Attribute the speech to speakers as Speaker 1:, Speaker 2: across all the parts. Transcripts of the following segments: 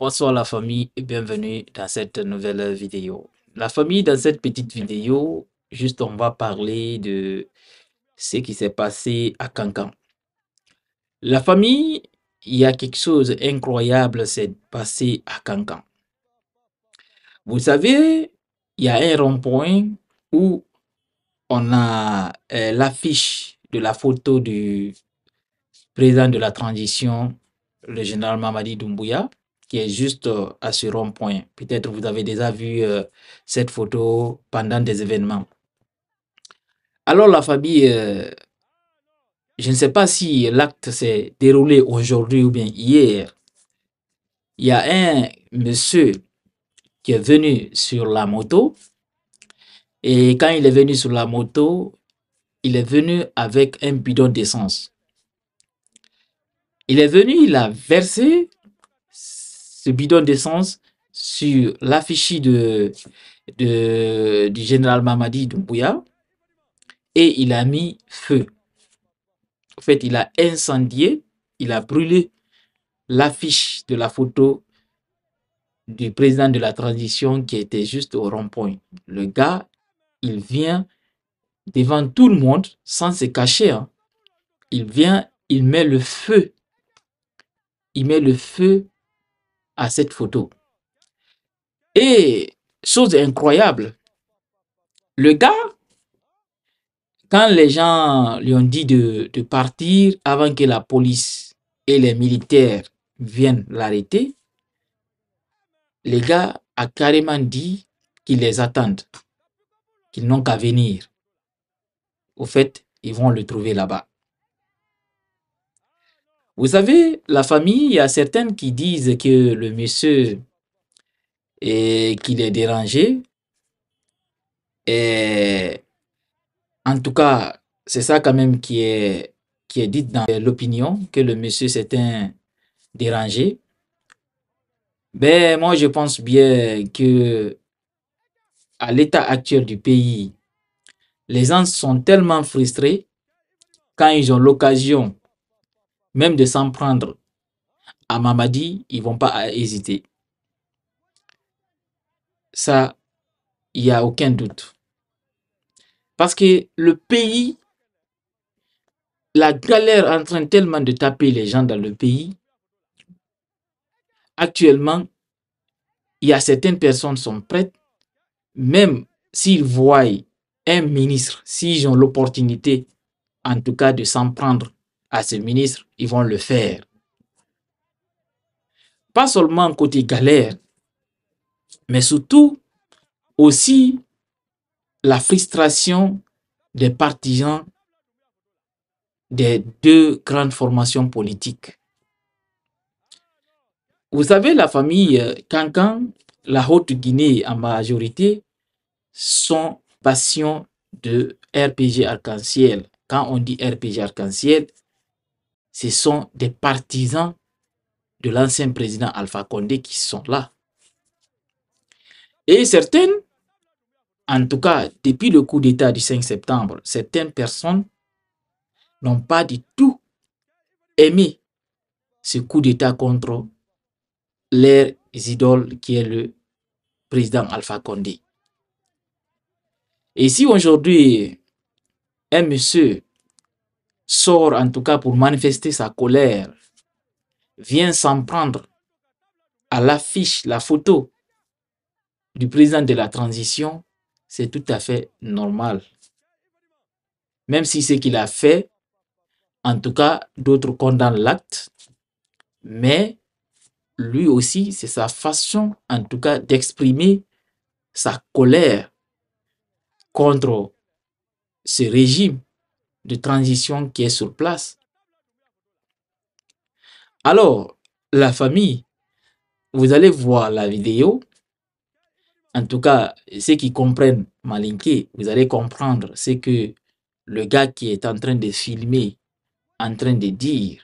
Speaker 1: Bonsoir la famille et bienvenue dans cette nouvelle vidéo. La famille, dans cette petite vidéo, juste on va parler de ce qui s'est passé à Cancan. La famille, il y a quelque chose d'incroyable s'est passé à Cancan. Vous savez, il y a un rond-point où on a euh, l'affiche de la photo du président de la transition, le général Mamadi Doumbouya qui est juste euh, à ce rond-point. Peut-être vous avez déjà vu euh, cette photo pendant des événements. Alors la famille, euh, je ne sais pas si l'acte s'est déroulé aujourd'hui ou bien hier. Il y a un monsieur qui est venu sur la moto. Et quand il est venu sur la moto, il est venu avec un bidon d'essence. Il est venu, il a versé ce bidon d'essence sur l'affiche de, du général Mamadi Doumbouya et il a mis feu. En fait, il a incendié, il a brûlé l'affiche de la photo du président de la transition qui était juste au rond-point. Le gars, il vient devant tout le monde sans se cacher. Hein. Il vient, il met le feu. Il met le feu à cette photo. Et chose incroyable, le gars, quand les gens lui ont dit de, partir avant que la police et les militaires viennent l'arrêter, le gars a carrément dit qu'ils les attendent, qu'ils n'ont qu'à venir. Au fait, ils vont le trouver là-bas. Vous savez, la famille, il y a certaines qui disent que le monsieur et qu'il est dérangé. Et en tout cas, c'est ça quand même qui est, qui est dit dans l'opinion, que le monsieur c'est un dérangé. Mais ben, moi, je pense bien que à l'état actuel du pays, les gens sont tellement frustrés quand ils ont l'occasion même de s'en prendre à Mamadi, ils vont pas hésiter. Ça, il n'y a aucun doute. Parce que le pays, la galère en train tellement de taper les gens dans le pays. Actuellement, il y a certaines personnes qui sont prêtes, même s'ils voient un ministre, s'ils ont l'opportunité, en tout cas, de s'en prendre à ces ministres, ils vont le faire. Pas seulement côté galère, mais surtout aussi la frustration des partisans des deux grandes formations politiques. Vous savez, la famille Cancan, euh, la Haute-Guinée en majorité, sont passion de RPG arc-en-ciel. Quand on dit RPG arc-en-ciel, ce sont des partisans de l'ancien président Alpha Condé qui sont là. Et certaines, en tout cas depuis le coup d'État du 5 septembre, certaines personnes n'ont pas du tout aimé ce coup d'État contre leurs idoles, qui est le président Alpha Condé. Et si aujourd'hui un monsieur sort en tout cas pour manifester sa colère, vient s'en prendre à l'affiche, la photo du président de la transition, c'est tout à fait normal. Même si ce qu'il a fait, en tout cas, d'autres condamnent l'acte, mais lui aussi, c'est sa façon, en tout cas, d'exprimer sa colère contre ce régime de transition qui est sur place. Alors, la famille, vous allez voir la vidéo. En tout cas, ceux qui comprennent Malinké, vous allez comprendre ce que le gars qui est en train de filmer, en train de dire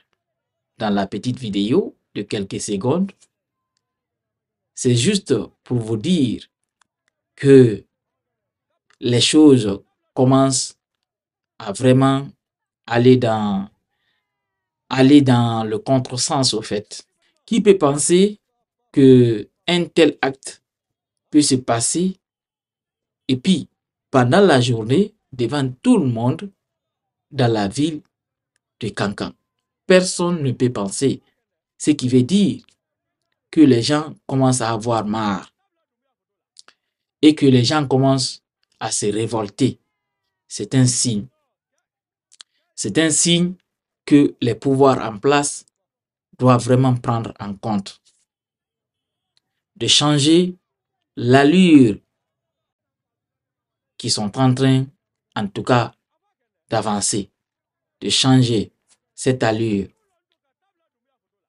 Speaker 1: dans la petite vidéo de quelques secondes, c'est juste pour vous dire que les choses commencent à vraiment aller dans, aller dans le contresens, au fait. Qui peut penser que un tel acte peut se passer et puis pendant la journée devant tout le monde dans la ville de Cancan. Personne ne peut penser. Ce qui veut dire que les gens commencent à avoir marre et que les gens commencent à se révolter. C'est un signe c'est un signe que les pouvoirs en place doivent vraiment prendre en compte. De changer l'allure qui sont en train, en tout cas, d'avancer, de changer cette allure.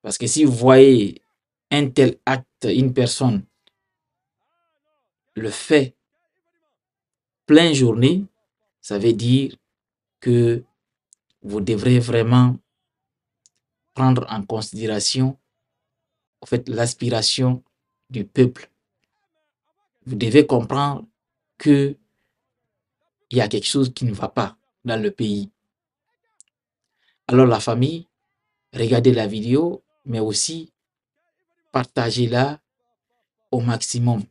Speaker 1: Parce que si vous voyez un tel acte, une personne le fait plein journée, ça veut dire que vous devrez vraiment prendre en considération en fait, l'aspiration du peuple. Vous devez comprendre qu'il y a quelque chose qui ne va pas dans le pays. Alors la famille, regardez la vidéo, mais aussi partagez-la au maximum.